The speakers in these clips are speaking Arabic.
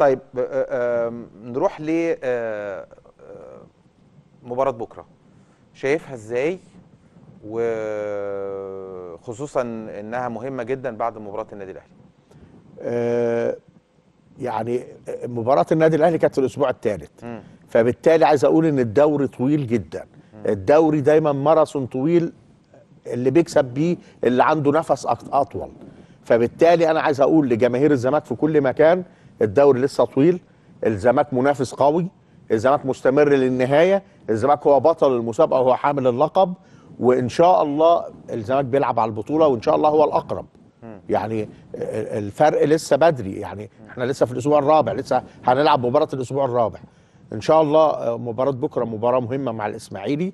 طيب آه، نروح ل آه، آه، مباراه بكره شايفها ازاي وخصوصا انها مهمه جدا بعد مباراه النادي الاهلي يعني مباراه النادي الاهلي كانت الاسبوع الثالث فبالتالي عايز اقول ان الدوري طويل جدا الدوري دايما ماراثون طويل اللي بيكسب بيه اللي عنده نفس اطول فبالتالي انا عايز اقول لجماهير الزمالك في كل مكان الدوري لسه طويل الزمالك منافس قوي الزمالك مستمر للنهايه الزمالك هو بطل المسابقه وهو حامل اللقب وان شاء الله الزمالك بيلعب على البطوله وان شاء الله هو الاقرب يعني الفرق لسه بدري يعني احنا لسه في الاسبوع الرابع لسه هنلعب مباراه الاسبوع الرابع ان شاء الله آه، مباراه بكره مباراه مهمه مع الاسماعيلي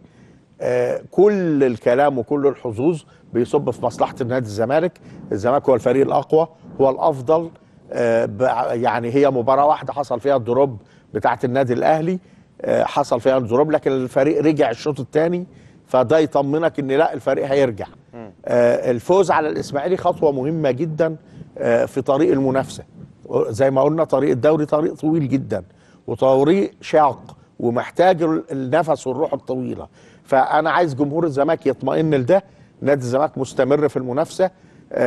آه، كل الكلام وكل الحظوظ بيصب في مصلحه نادي الزمالك الزمالك هو الفريق الاقوى هو الافضل آه، يعني هي مباراه واحده حصل فيها الدروب بتاعه النادي الاهلي آه، حصل فيها الدروب لكن الفريق رجع الشوط الثاني فده يطمنك ان لا الفريق هيرجع آه، الفوز على الاسماعيلي خطوه مهمه جدا في طريق المنافسه زي ما قلنا طريق الدوري طريق طويل جدا وطريق شاق ومحتاج النفس والروح الطويله فانا عايز جمهور الزمالك يطمئن لده نادي الزمالك مستمر في المنافسه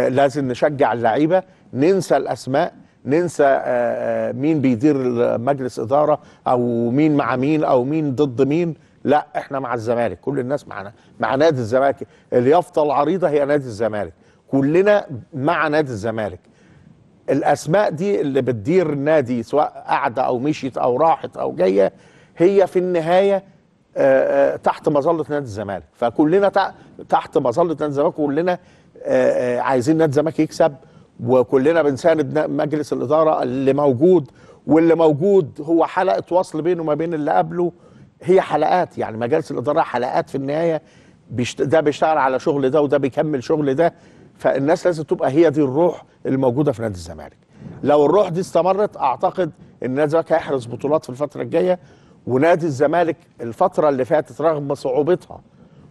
لازم نشجع اللعيبه ننسى الاسماء ننسى آه، آه، مين بيدير مجلس اداره او مين مع مين او مين ضد مين لا احنا مع الزمالك كل الناس معنا مع نادي الزمالك اليافطه العريضه هي نادي الزمالك كلنا مع نادي الزمالك الاسماء دي اللي بتدير النادي سواء قاعده او مشيت او راحت او جايه هي في النهايه آه، تحت مظله نادي الزمالك فكلنا تحت مظله نادي الزمالك كلنا عايزين نادي الزمالك يكسب وكلنا بنساند مجلس الإدارة اللي موجود واللي موجود هو حلقة وصل بينه وما بين اللي قبله هي حلقات يعني مجالس الإدارة حلقات في النهاية بيشت... ده بيشتغل على شغل ده وده بيكمل شغل ده فالناس لازم تبقى هي دي الروح الموجودة في نادي الزمالك لو الروح دي استمرت أعتقد إن نادي الزمالك هيحرز بطولات في الفترة الجاية ونادي الزمالك الفترة اللي فاتت رغم صعوبتها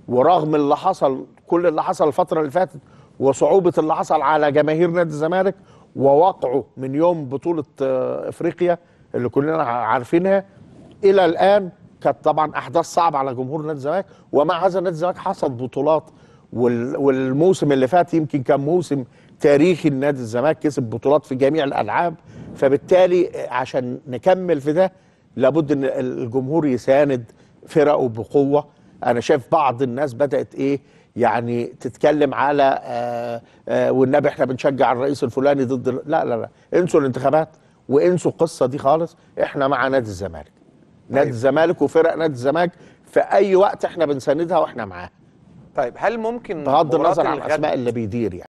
ورغم اللي حصل كل اللي حصل الفترة اللي فاتت وصعوبه اللي حصل على جماهير نادي الزمالك ووقعه من يوم بطوله آه، افريقيا اللي كلنا عارفينها الى الان كانت طبعا احداث صعبه على جمهور نادي الزمالك ومع هذا نادي الزمالك حصد بطولات والموسم اللي فات يمكن كان موسم تاريخي لنادي الزمالك كسب بطولات في جميع الالعاب فبالتالي آه، عشان نكمل في ده لابد ان الجمهور يساند فرقه بقوه انا شايف بعض الناس بدات ايه يعني تتكلم على آه، آه، والنبي احنا بنشجع الرئيس الفلاني ضد لا لا لا انسوا الانتخابات وانسوا القصه دي خالص احنا مع نادي الزمالك طيب. نادي الزمالك وفرق نادي الزمالك في اي وقت احنا بنساندها واحنا معاها طيب هل ممكن بغض النظر عن الاسماء اللي بيدير يعني